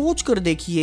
सोच कर देखिए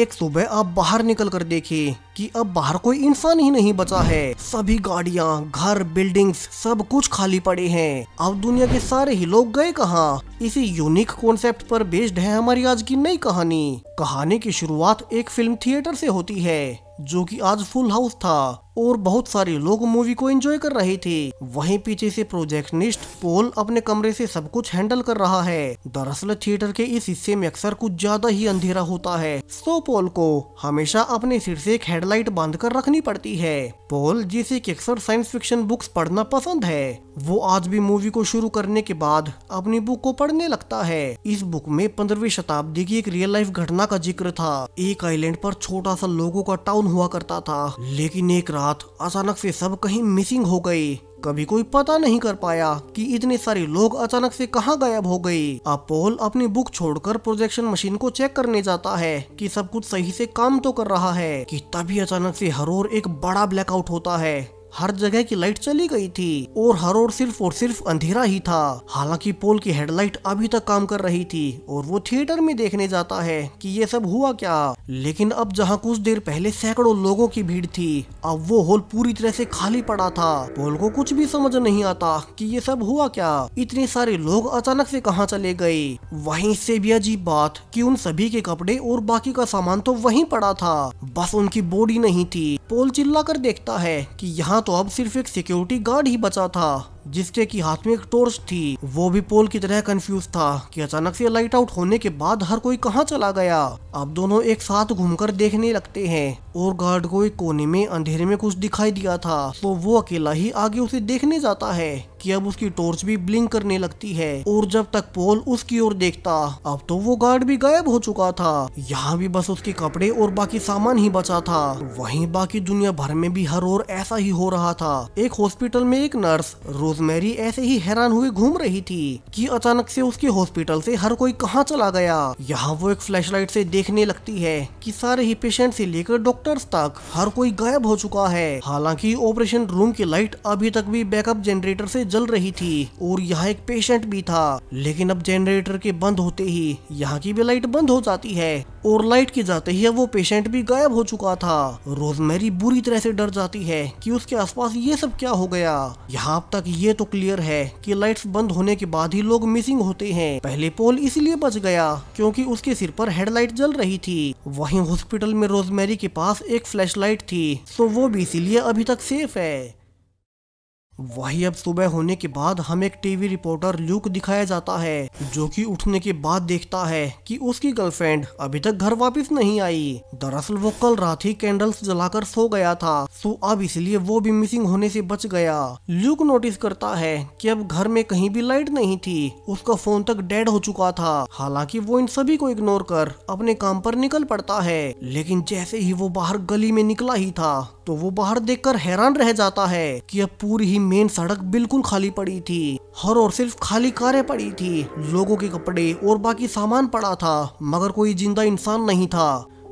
एक सुबह आप बाहर निकल कर देखे कि अब बाहर कोई इंसान ही नहीं बचा है सभी गाड़िया घर बिल्डिंग्स सब कुछ खाली पड़े हैं अब दुनिया के सारे ही लोग गए कहाँ इसी यूनिक कॉन्सेप्ट पर बेस्ड है हमारी आज की नई कहानी कहानी की शुरुआत एक फिल्म थिएटर से होती है जो कि आज फुल हाउस था और बहुत सारे लोग मूवी को एंजॉय कर रहे थे वहीं पीछे से प्रोजेक्टनिस्ट पोल अपने कमरे से सब कुछ हैंडल कर रहा है दरअसल थिएटर के इस हिस्से में अक्सर कुछ ज्यादा ही अंधेरा होता है सो पोल को हमेशा अपने सिर से एक हेडलाइट बांध कर रखनी पड़ती है पोल जिसे की अक्सर साइंस फिक्शन बुक्स पढ़ना पसंद है वो आज भी मूवी को शुरू करने के बाद अपनी बुक को पढ़ने लगता है इस बुक में पंद्रहवीं शताब्दी की एक रियल लाइफ घटना का जिक्र था एक आईलैंड पर छोटा सा लोगों का टाउन हुआ करता था लेकिन एक रात अचानक से सब कहीं मिसिंग हो गए कभी कोई पता नहीं कर पाया कि इतने सारे लोग अचानक से कहाँ गायब हो गए अब पोल अपनी बुक छोड़कर प्रोजेक्शन मशीन को चेक करने जाता है कि सब कुछ सही से काम तो कर रहा है कि तभी अचानक से हरोर एक बड़ा ब्लैकआउट होता है हर जगह की लाइट चली गई थी और हर और सिर्फ और सिर्फ अंधेरा ही था हालांकि पोल की हेडलाइट अभी तक काम कर रही थी और वो थिएटर में देखने जाता है कि ये सब हुआ क्या लेकिन अब जहाँ कुछ देर पहले सैकड़ों लोगों की भीड़ थी अब वो हॉल पूरी तरह से खाली पड़ा था पोल को कुछ भी समझ नहीं आता कि ये सब हुआ क्या इतने सारे लोग अचानक से कहाँ चले गए वही से भी अजीब बात की उन सभी के कपड़े और बाकी का सामान तो वही पड़ा था बस उनकी बॉडी नहीं थी पोल चिल्ला कर देखता है कि यहाँ तो अब सिर्फ एक सिक्योरिटी गार्ड ही बचा था जिसके की हाथ में एक टोर्च थी वो भी पोल की तरह कंफ्यूज था कि अचानक से लाइट आउट होने के बाद हर कोई कहाँ चला गया अब दोनों एक साथ घूमकर देखने लगते हैं और गार्ड को एक कोने में अंधेरे में कुछ दिखाई दिया था तो वो अकेला ही आगे उसे देखने जाता है कि अब उसकी टॉर्च भी ब्लिंक करने लगती है और जब तक पोल उसकी ओर देखता अब तो वो गार्ड भी गायब हो चुका था यहाँ भी बस उसके कपड़े और बाकी सामान ही बचा था वहीं बाकी दुनिया भर में भी हर और ऐसा ही हो रहा था एक हॉस्पिटल में एक नर्स रोज रोजमेरी ऐसे ही हैरान हुए घूम रही थी कि अचानक से उसके हॉस्पिटल से हर कोई कहाँ चला गया यहाँ वो एक फ्लैशलाइट से देखने लगती है कि सारे ही पेशेंट से लेकर डॉक्टर्स तक हर कोई गायब हो चुका है हालांकि ऑपरेशन रूम की लाइट अभी तक भी बैकअप जनरेटर से जल रही थी और यहाँ एक पेशेंट भी था लेकिन अब जनरेटर के बंद होते ही यहाँ की भी लाइट बंद हो जाती है और लाइट के जाते ही वो पेशेंट भी गायब हो चुका था रोजमेरी बुरी तरह से डर जाती है कि उसके आसपास ये सब क्या हो गया यहाँ तक ये तो क्लियर है कि लाइट्स बंद होने के बाद ही लोग मिसिंग होते हैं पहले पोल इसलिए बच गया क्योंकि उसके सिर पर हेडलाइट जल रही थी वहीं हॉस्पिटल में रोजमेरी के पास एक फ्लैशलाइट थी तो वो भी इसीलिए अभी तक सेफ है वही अब सुबह होने के बाद हम एक टीवी रिपोर्टर ल्यूक दिखाया जाता है जो कि उठने के बाद देखता है कि उसकी गर्लफ्रेंड अभी तक घर वापस नहीं आई दरअसल वो कल रात ही कैंडल्स जलाकर सो गया था सो तो अब इसलिए वो भी मिसिंग होने से बच गया ल्यूक नोटिस करता है कि अब घर में कहीं भी लाइट नहीं थी उसका फोन तक डेड हो चुका था हालांकि वो इन सभी को इग्नोर कर अपने काम पर निकल पड़ता है लेकिन जैसे ही वो बाहर गली में निकला ही था तो वो बाहर देखकर हैरान रह जाता है कि अब पूरी ही मेन सड़क बिल्कुल खाली पड़ी थी हर और सिर्फ खाली कारें पड़ी थी लोगों के कपड़े और बाकी सामान पड़ा था मगर कोई जिंदा इंसान नहीं था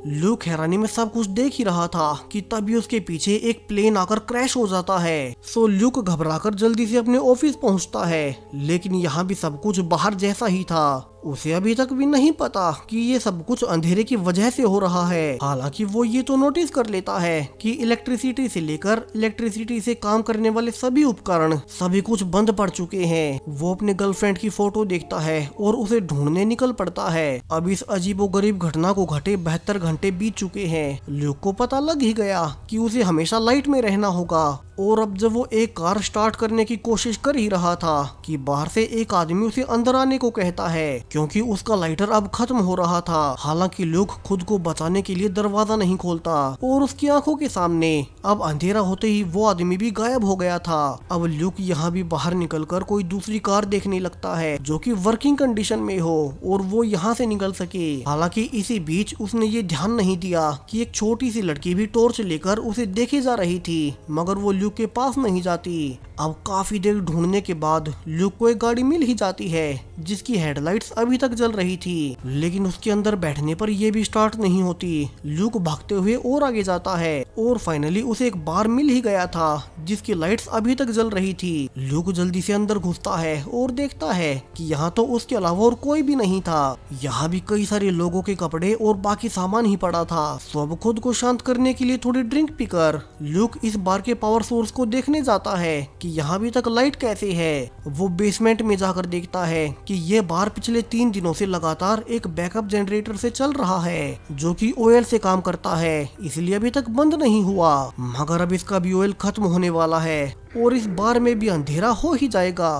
लूक हैरानी में सब कुछ देख ही रहा था कि तभी उसके पीछे एक प्लेन आकर क्रैश हो जाता है सो लूक घबराकर जल्दी से अपने ऑफिस पहुंचता है लेकिन यहाँ भी सब कुछ बाहर जैसा ही था उसे अभी तक भी नहीं पता कि ये सब कुछ अंधेरे की वजह से हो रहा है हालांकि वो ये तो नोटिस कर लेता है कि इलेक्ट्रिसिटी से लेकर इलेक्ट्रिसिटी से काम करने वाले सभी उपकरण सभी कुछ बंद पड़ चुके हैं वो अपने गर्लफ्रेंड की फोटो देखता है और उसे ढूंढने निकल पड़ता है अब इस अजीबो गरीब घटना को घटे बहत्तर घंटे बीत चुके हैं लोग को पता लग ही गया की उसे हमेशा लाइट में रहना होगा और अब जब वो एक कार स्टार्ट करने की कोशिश कर ही रहा था कि बाहर से एक आदमी उसे अंदर आने को कहता है क्योंकि उसका लाइटर अब खत्म हो रहा था हालांकि लुक खुद को बचाने के लिए दरवाजा नहीं खोलता और उसकी आंखों के सामने अब अंधेरा होते ही वो आदमी भी गायब हो गया था अब लुक यहाँ भी बाहर निकल कर कोई दूसरी कार देखने लगता है जो की वर्किंग कंडीशन में हो और वो यहाँ से निकल सके हालांकि इसी बीच उसने ये ध्यान नहीं दिया की एक छोटी सी लड़की भी टोर्च लेकर उसे देखी जा रही थी मगर वो ल्यूक के पास नहीं जाती अब काफी देर ढूंढने के बाद ल्यूक को एक गाड़ी मिल ही जाती है जिसकी हेडलाइट्स अभी तक जल रही थी लेकिन उसके अंदर बैठने पर यह भी स्टार्ट नहीं होती ल्यूक भागते हुए और आगे जाता है और फाइनली उसे एक बार मिल ही गया था जिसकी लाइट्स अभी तक जल रही थी ल्यूक जल्दी से अंदर घुसता है और देखता है कि यहाँ तो उसके अलावा और कोई भी नहीं था यहाँ भी कई सारे लोगों के कपड़े और बाकी सामान ही पड़ा था सब खुद को शांत करने के लिए थोड़ी ड्रिंक पीकर ल्यूक इस बार के पावर सोर्स को देखने जाता है कि यहाँ भी तक लाइट कैसे है वो बेसमेंट में जाकर देखता है कि ये बार पिछले तीन दिनों से लगातार एक बैकअप जनरेटर से चल रहा है जो कि ओएल से काम करता है इसलिए अभी तक बंद नहीं हुआ मगर अब इसका भी ओएल खत्म होने वाला है और इस बार में भी अंधेरा हो ही जाएगा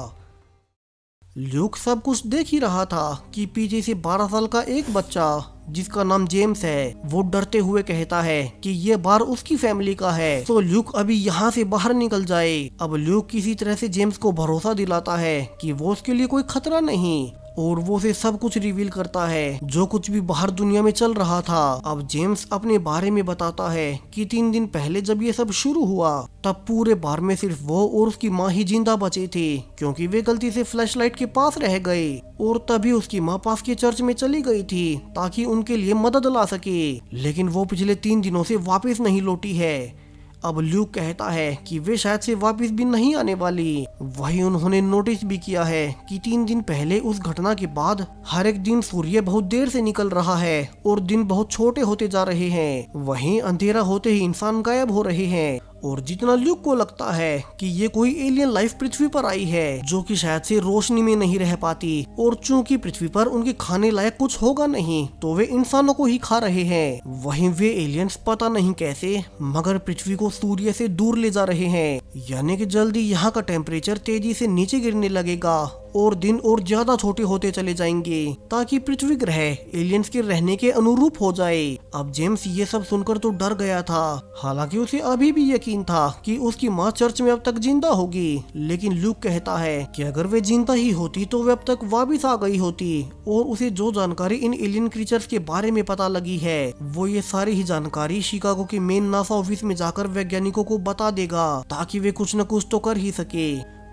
ल्यूक सब कुछ देख ही रहा था कि पीछे से 12 साल का एक बच्चा जिसका नाम जेम्स है वो डरते हुए कहता है कि ये बार उसकी फैमिली का है तो ल्यूक अभी यहाँ से बाहर निकल जाए अब ल्यूक किसी तरह से जेम्स को भरोसा दिलाता है कि वो उसके लिए कोई खतरा नहीं और वो उसे सब कुछ रिवील करता है जो कुछ भी बाहर दुनिया में चल रहा था अब जेम्स अपने बारे में बताता है कि तीन दिन पहले जब ये सब शुरू हुआ तब पूरे बार में सिर्फ वो और उसकी माँ ही जिंदा बचे थे क्योंकि वे गलती से फ्लैशलाइट के पास रह गए और तभी उसकी माँ पास के चर्च में चली गई थी ताकि उनके लिए मदद ला सके लेकिन वो पिछले तीन दिनों से वापिस नहीं लौटी है अब ल्यूक कहता है कि वे शायद से वापस भी नहीं आने वाली वहीं उन्होंने नोटिस भी किया है कि तीन दिन पहले उस घटना के बाद हर एक दिन सूर्य बहुत देर से निकल रहा है और दिन बहुत छोटे होते जा रहे हैं वहीं अंधेरा होते ही इंसान गायब हो रहे हैं और जितना ल्यूक को लगता है कि ये कोई एलियन लाइफ पृथ्वी पर आई है जो कि शायद से रोशनी में नहीं रह पाती और चूंकि पृथ्वी पर उनके खाने लायक कुछ होगा नहीं तो वे इंसानों को ही खा रहे हैं वहीं वे एलियंस पता नहीं कैसे मगर पृथ्वी को सूर्य से दूर ले जा रहे हैं यानी कि जल्दी यहाँ का टेम्परेचर तेजी से नीचे गिरने लगेगा और दिन और ज्यादा छोटे होते चले जाएंगे ताकि पृथ्वी ग्रह एलियंस के रहने के अनुरूप हो जाए अब जेम्स ये सब सुनकर तो डर गया था हालांकि उसे अभी भी यकीन था कि उसकी माँ चर्च में अब तक जिंदा होगी लेकिन लूक कहता है कि अगर वे जिंदा ही होती तो वे अब तक वापिस आ गई होती और उसे जो जानकारी इन एलियन क्रीचर के बारे में पता लगी है वो ये सारी ही जानकारी शिकागो के मेन नासा ऑफिस में जाकर वैज्ञानिकों को बता देगा ताकि वे कुछ न कुछ तो कर ही सके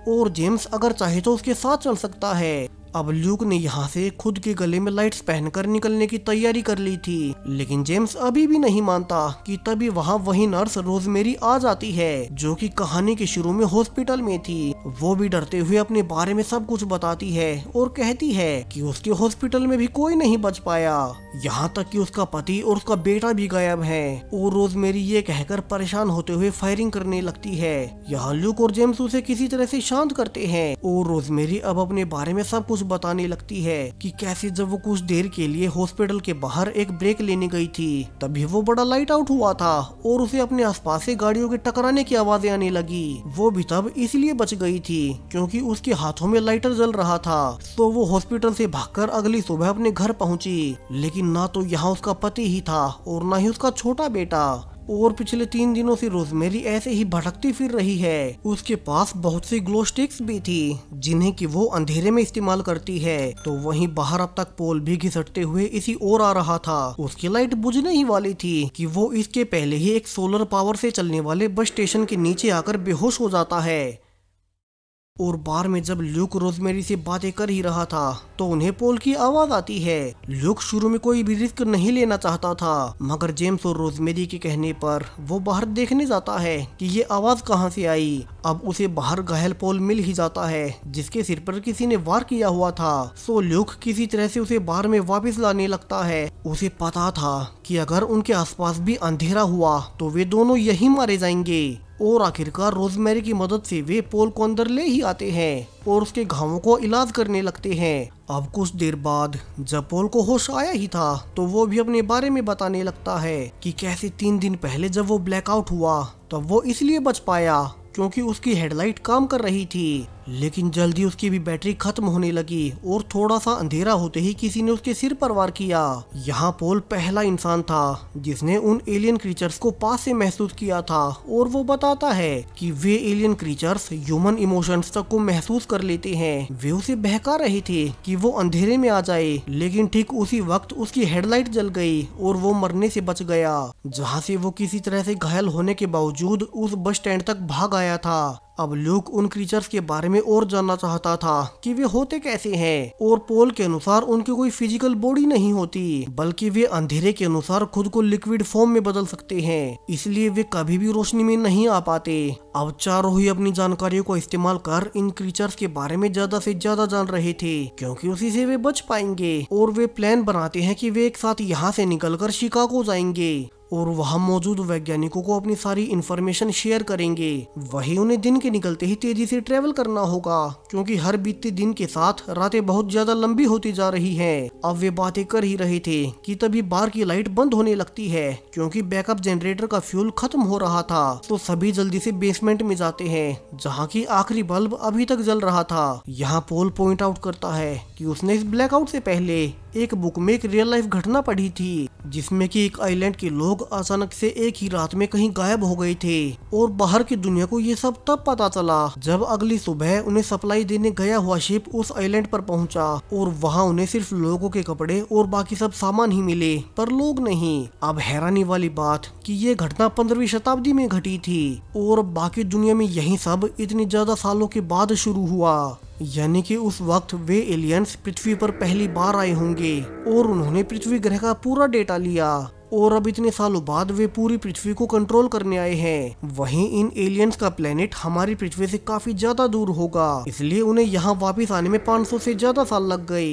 और जेम्स अगर चाहे तो उसके साथ चल सकता है अब ल्यूक ने यहाँ से खुद के गले में लाइट्स पहनकर निकलने की तैयारी कर ली थी लेकिन जेम्स अभी भी नहीं मानता कि तभी वहाँ वही नर्स रोजमेरी आ जाती है जो कि कहानी के शुरू में हॉस्पिटल में थी वो भी डरते हुए अपने बारे में सब कुछ बताती है और कहती है कि उसके हॉस्पिटल में भी कोई नहीं बच पाया यहाँ तक कि उसका पति और उसका बेटा भी गायब है और रोजमेरी ये कहकर परेशान होते हुए फायरिंग करने लगती है यहाँ ल्यूक और जेम्स उसे किसी तरह से शांत करते हैं और रोजमेरी अब अपने बारे में सब कुछ बताने लगती है कि कैसे जब वो कुछ देर के लिए हॉस्पिटल के बाहर एक ब्रेक लेने गई थी तभी वो बड़ा लाइट आउट हुआ था और उसे अपने आसपास से गाड़ियों के टकराने की आवाजें आने लगी वो भी तब इसलिए बच गई थी क्योंकि उसके हाथों में लाइटर जल रहा था तो वो हॉस्पिटल से भाग अगली सुबह अपने घर पहुंची लेकिन ना तो यहाँ उसका पति ही था और ना ही उसका छोटा बेटा और पिछले तीन दिनों से रोजमेरी ऐसे ही भटकती फिर रही है उसके पास बहुत सी ग्लो स्टिक्स भी थी जिन्हें कि वो अंधेरे में इस्तेमाल करती है तो वहीं बाहर अब तक पोल भी घिसटते हुए इसी ओर आ रहा था उसकी लाइट बुझने ही वाली थी कि वो इसके पहले ही एक सोलर पावर से चलने वाले बस स्टेशन के नीचे आकर बेहोश हो जाता है और बार में जब ल्यूक रोजमेरी से बातें कर ही रहा था तो उन्हें पोल की आवाज आती है ल्यूक शुरू में कोई भी रिस्क नहीं लेना चाहता था मगर जेम्स और रोजमेरी के कहने पर वो बाहर देखने जाता है कि ये आवाज कहाँ से आई अब उसे बाहर घायल पोल मिल ही जाता है जिसके सिर पर किसी ने वार किया हुआ था सो ल्यूक किसी तरह से उसे बाहर में वापिस लाने लगता है उसे पता था की अगर उनके आस भी अंधेरा हुआ तो वे दोनों यही मारे जाएंगे और आखिरकार रोजमेरी की मदद से वे पोल को अंदर ले ही आते हैं और उसके घावों को इलाज करने लगते हैं अब कुछ देर बाद जब पोल को होश आया ही था तो वो भी अपने बारे में बताने लगता है कि कैसे तीन दिन पहले जब वो ब्लैकआउट हुआ तब वो इसलिए बच पाया क्योंकि उसकी हेडलाइट काम कर रही थी लेकिन जल्दी उसकी भी बैटरी खत्म होने लगी और थोड़ा सा अंधेरा होते ही किसी ने उसके सिर पर वार किया यहाँ पोल पहला इंसान था जिसने उन एलियन क्रीचर्स को पास से महसूस किया था और वो बताता है कि वे एलियन क्रीचर्स ह्यूमन इमोशंस तक को महसूस कर लेते हैं वे उसे बहका रहे थे कि वो अंधेरे में आ जाए लेकिन ठीक उसी वक्त उसकी हेडलाइट जल गई और वो मरने से बच गया जहाँ से वो किसी तरह से घायल होने के बावजूद उस बस स्टैंड तक भाग आया था अब लूक उन क्रीचर्स के बारे में और जानना चाहता था कि वे होते कैसे हैं और पोल के अनुसार उनकी कोई फिजिकल बॉडी नहीं होती बल्कि वे अंधेरे के अनुसार खुद को लिक्विड फॉर्म में बदल सकते हैं इसलिए वे कभी भी रोशनी में नहीं आ पाते अब चारों ही अपनी जानकारियों को इस्तेमाल कर इन क्रीचर्स के बारे में ज्यादा से ज्यादा जान रहे थे क्योंकि उसी से वे बच पाएंगे और वे प्लान बनाते हैं कि वे एक साथ यहाँ से निकलकर शिकागो जाएंगे और वहाँ मौजूद वैज्ञानिकों को अपनी सारी इन्फॉर्मेशन शेयर करेंगे वही उन्हें दिन के निकलते ही तेजी से ट्रेवल करना होगा क्योंकि हर बीतते दिन के साथ रातें बहुत ज्यादा लंबी होती जा रही हैं। अब वे बातें कर ही रहे थे कि तभी बार की लाइट बंद होने लगती है क्योंकि बैकअप जनरेटर का फ्यूल खत्म हो रहा था तो सभी जल्दी से बेसमेंट में जाते हैं जहाँ की आखिरी बल्ब अभी तक जल रहा था यहाँ पोल पॉइंट आउट करता है की उसने इस ब्लैकआउट से पहले एक बुक में एक रियल लाइफ घटना पढ़ी थी जिसमें कि एक आइलैंड के लोग अचानक से एक ही रात में कहीं गायब हो गए थे और बाहर की दुनिया को ये सब तब पता चला जब अगली सुबह उन्हें सप्लाई देने गया हुआ शिप उस आइलैंड पर पहुंचा और वहां उन्हें सिर्फ लोगों के कपड़े और बाकी सब सामान ही मिले पर लोग नहीं अब हैरानी वाली बात की ये घटना पंद्रहवीं शताब्दी में घटी थी और बाकी दुनिया में यही सब इतनी ज्यादा सालों के बाद शुरू हुआ यानी कि उस वक्त वे एलियंस पृथ्वी पर पहली बार आए होंगे और उन्होंने पृथ्वी ग्रह का पूरा डेटा लिया और अब इतने सालों बाद वे पूरी पृथ्वी को कंट्रोल करने आए हैं वहीं इन एलियंस का प्लेनेट हमारी पृथ्वी से काफी ज्यादा दूर होगा इसलिए उन्हें यहाँ वापस आने में 500 से ज्यादा साल लग गए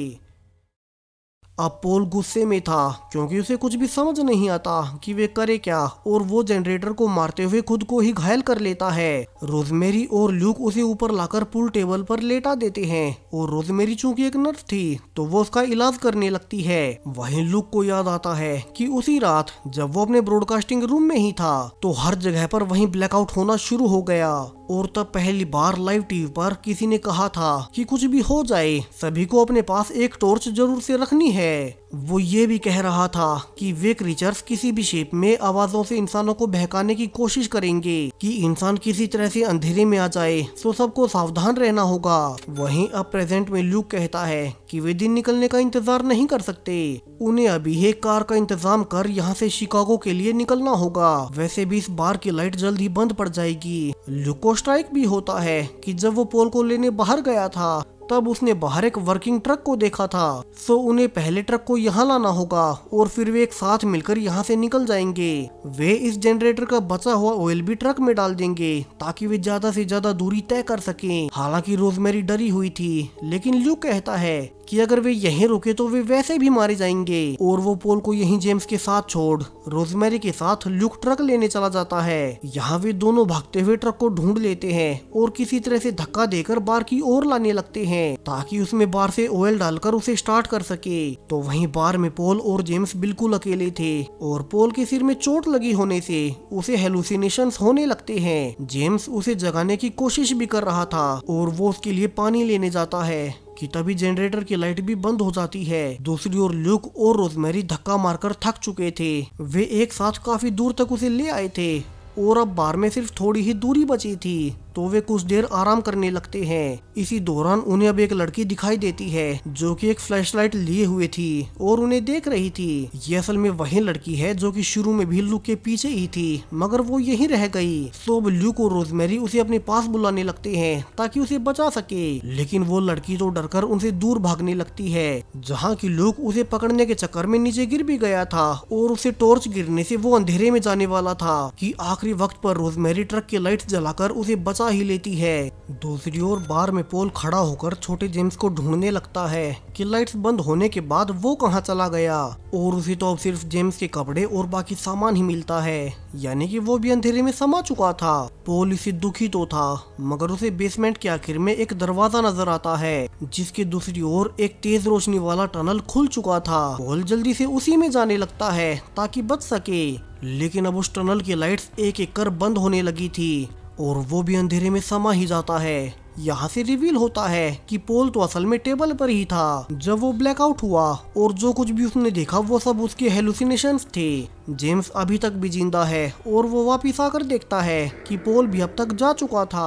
अब पोल गुस्से में था क्योंकि उसे कुछ भी समझ नहीं आता कि वे करे क्या और वो जनरेटर को मारते हुए खुद को ही घायल कर लेता है रोजमेरी और ल्यूक उसे ऊपर लाकर पुल टेबल पर लेटा देते हैं और रोजमेरी चूंकि एक नर्स थी तो वो उसका इलाज करने लगती है वहीं ल्यूक को याद आता है कि उसी रात जब वो अपने ब्रॉडकास्टिंग रूम में ही था तो हर जगह पर वही ब्लैकआउट होना शुरू हो गया और तब तो पहली बार लाइव टीवी पर किसी ने कहा था कि कुछ भी हो जाए सभी को अपने पास एक टॉर्च जरूर से रखनी है वो ये भी कह रहा था कि वे क्रीचर्स किसी भी शेप में आवाजों से इंसानों को बहकाने की कोशिश करेंगे कि इंसान किसी तरह से अंधेरे में आ जाए तो सबको सावधान रहना होगा वहीं अब प्रेजेंट में लूक कहता है कि वे दिन निकलने का इंतजार नहीं कर सकते उन्हें अभी एक कार का इंतजाम कर यहाँ से शिकागो के लिए निकलना होगा वैसे भी इस बार की लाइट जल्द ही बंद पड़ जाएगी लुकोस स्ट्राइक भी होता है कि जब वो पोल को लेने बाहर गया था तब उसने बाहर एक वर्किंग ट्रक को देखा था सो उन्हें पहले ट्रक को यहाँ लाना होगा और फिर वे एक साथ मिलकर यहाँ से निकल जाएंगे वे इस जनरेटर का बचा हुआ ऑयल भी ट्रक में डाल देंगे ताकि वे ज्यादा से ज्यादा दूरी तय कर सके हालांकि रोजमेरी डरी हुई थी लेकिन ल्यू कहता है कि अगर वे यहीं रुके तो वे वैसे भी मारे जाएंगे और वो पोल को यहीं जेम्स के साथ छोड़ रोजमेरी के साथ ल्यूक ट्रक लेने चला जाता है यहाँ वे दोनों भागते हुए ट्रक को ढूंढ लेते हैं और किसी तरह से धक्का देकर बार की ओर लाने लगते हैं हैं ताकि उसमें बार से ऑयल डालकर उसे स्टार्ट कर सके तो वहीं बार में पोल और जेम्स बिल्कुल अकेले थे और पोल के सिर में चोट लगी होने से उसे हेलुसिनेशन होने लगते हैं जेम्स उसे जगाने की कोशिश भी कर रहा था और वो उसके लिए पानी लेने जाता है कि तभी जनरेटर की लाइट भी बंद हो जाती है दूसरी ओर ल्यूक और रोजमेरी धक्का मारकर थक चुके थे वे एक साथ काफी दूर तक उसे ले आए थे और अब बार में सिर्फ थोड़ी ही दूरी बची थी तो वे कुछ देर आराम करने लगते हैं इसी दौरान उन्हें अब एक लड़की दिखाई देती है जो कि एक फ्लैशलाइट लिए हुए थी और उन्हें देख रही थी ये असल में वही लड़की है जो कि शुरू में भी लुक के पीछे ही थी मगर वो यहीं रह गई सोब तो लुक और रोजमेरी उसे अपने पास बुलाने लगते है ताकि उसे बचा सके लेकिन वो लड़की तो कर उनसे दूर भागने लगती है जहाँ की लुक उसे पकड़ने के चक्कर में नीचे गिर भी गया था और उसे टॉर्च गिरने से वो अंधेरे में जाने वाला था की आखिरी वक्त पर रोजमेरी ट्रक की लाइट जलाकर उसे बचा हिस्सा ही लेती है दूसरी ओर बार में पोल खड़ा होकर छोटे जेम्स को ढूंढने लगता है कि लाइट्स बंद होने के बाद वो कहाँ चला गया और उसे तो अब सिर्फ जेम्स के कपड़े और बाकी सामान ही मिलता है यानी कि वो भी अंधेरे में समा चुका था पोल इसे दुखी तो था मगर उसे बेसमेंट के आखिर में एक दरवाजा नजर आता है जिसकी दूसरी ओर एक तेज रोशनी वाला टनल खुल चुका था पोल जल्दी से उसी में जाने लगता है ताकि बच सके लेकिन अब उस टनल की लाइट्स एक एक कर बंद होने लगी थी और वो भी अंधेरे में समा ही जाता है यहाँ से रिवील होता है कि पोल तो असल में टेबल पर ही था जब वो ब्लैकआउट हुआ और जो कुछ भी उसने देखा वो सब उसके हेलुसिनेशन थे जेम्स अभी तक भी जिंदा है और वो वापिस आकर देखता है कि पोल भी अब तक जा चुका था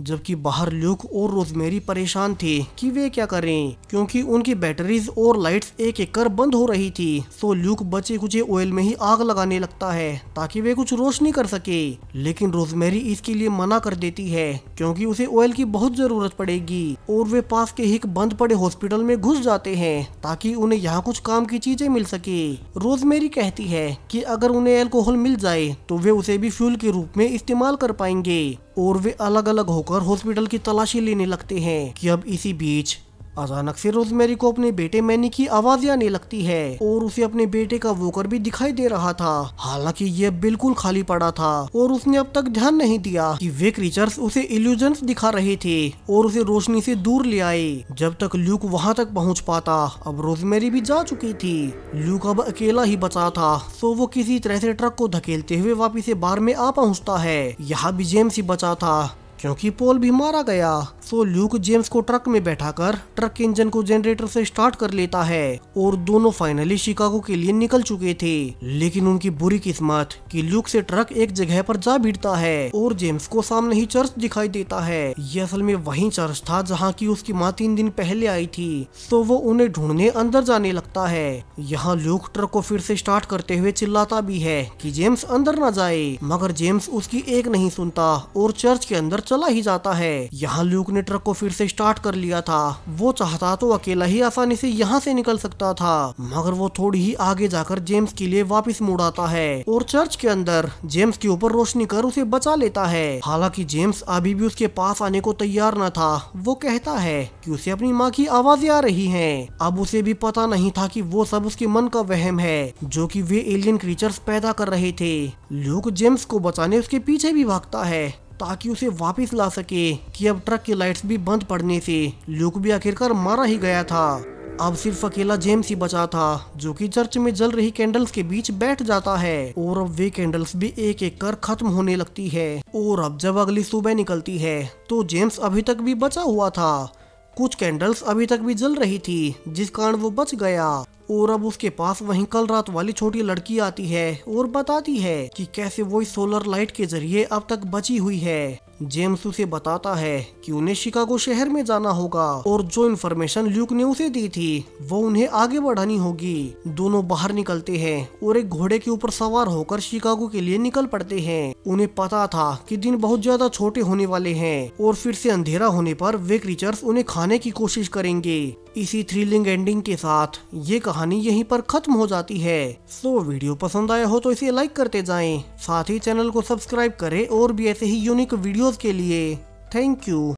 जबकि बाहर ल्यूक और रोजमेरी परेशान थे कि वे क्या करें क्योंकि उनकी बैटरीज और लाइट्स एक एक कर बंद हो रही थी सो तो ल्यूक बचे कुछ ऑयल में ही आग लगाने लगता है ताकि वे कुछ रोशनी कर सके लेकिन रोजमेरी इसके लिए मना कर देती है क्योंकि उसे ऑयल की बहुत जरूरत पड़ेगी और वे पास के ही बंद पड़े हॉस्पिटल में घुस जाते हैं ताकि उन्हें यहाँ कुछ काम की चीजें मिल सके रोजमेरी कहती है की अगर उन्हें एल्कोहल मिल जाए तो वे उसे भी फ्यूल के रूप में इस्तेमाल कर पाएंगे और वे अलग अलग होकर हॉस्पिटल की तलाशी लेने लगते हैं कि अब इसी बीच अचानक से रोजमेरी को अपने बेटे मैनी की आवाज आने लगती है और उसे अपने बेटे का वोकर भी दिखाई दे रहा था हालांकि यह बिल्कुल खाली पड़ा था और उसने अब तक ध्यान नहीं दिया कि वे क्रीचर्स उसे इल्यूजन दिखा रहे थे और उसे रोशनी से दूर ले आए जब तक ल्यूक वहां तक पहुंच पाता अब रोजमेरी भी जा चुकी थी ल्यूक अब अकेला ही बचा था तो वो किसी तरह से ट्रक को धकेलते हुए वापिस बार में आ पहुँचता है यहाँ भी जेम्स ही बचा था क्योंकि पोल भी मारा गया सो ल्यूक जेम्स को ट्रक में बैठाकर ट्रक के इंजन को जनरेटर से स्टार्ट कर लेता है और दोनों फाइनली शिकागो के लिए निकल चुके थे लेकिन उनकी बुरी किस्मत कि ल्यूक से ट्रक एक जगह पर जा भिड़ता है और जेम्स को सामने ही चर्च दिखाई देता है ये असल में वही चर्च था जहाँ की उसकी माँ तीन दिन पहले आई थी सो वो उन्हें ढूंढने अंदर जाने लगता है यहाँ ल्यूक ट्रक को फिर से स्टार्ट करते हुए चिल्लाता भी है की जेम्स अंदर न जाए मगर जेम्स उसकी एक नहीं सुनता और चर्च के अंदर चला ही जाता है यहाँ लूक ने ट्रक को फिर से स्टार्ट कर लिया था वो चाहता तो अकेला ही आसानी से यहाँ से निकल सकता था मगर वो थोड़ी ही आगे जाकर जेम्स के लिए वापस मुड़ आता है और चर्च के अंदर जेम्स के ऊपर रोशनी कर उसे बचा लेता है हालांकि जेम्स अभी भी उसके पास आने को तैयार न था वो कहता है की उसे अपनी माँ की आवाजें आ रही है अब उसे भी पता नहीं था की वो सब उसके मन का वहम है जो की वे एलियन क्रीचर पैदा कर रहे थे लूक जेम्स को बचाने उसके पीछे भी भागता है ताकि उसे वापस ला सके कि अब ट्रक की लाइट्स भी बंद पड़ने से लुक भी आखिरकार मारा ही गया था अब सिर्फ अकेला जेम्स ही बचा था जो कि चर्च में जल रही कैंडल्स के बीच बैठ जाता है और अब वे कैंडल्स भी एक एक कर खत्म होने लगती है और अब जब अगली सुबह निकलती है तो जेम्स अभी तक भी बचा हुआ था कुछ कैंडल्स अभी तक भी जल रही थी जिस कारण वो बच गया और अब उसके पास वहीं कल रात वाली छोटी लड़की आती है और बताती है कि कैसे वो इस सोलर लाइट के जरिए अब तक बची हुई है जेम्स उसे बताता है कि उन्हें शिकागो शहर में जाना होगा और जो इन्फॉर्मेशन ल्यूक ने उसे दी थी वो उन्हें आगे बढ़ानी होगी दोनों बाहर निकलते हैं और एक घोड़े के ऊपर सवार होकर शिकागो के लिए निकल पड़ते हैं उन्हें पता था कि दिन बहुत ज्यादा छोटे होने वाले हैं और फिर से अंधेरा होने पर वे क्रीचर्स उन्हें खाने की कोशिश करेंगे इसी थ्रिलिंग एंडिंग के साथ ये कहानी यहीं पर खत्म हो जाती है सो वीडियो पसंद आया हो तो इसे लाइक करते जाएं साथ ही चैनल को सब्सक्राइब करें और भी ऐसे ही यूनिक वीडियोस के लिए थैंक यू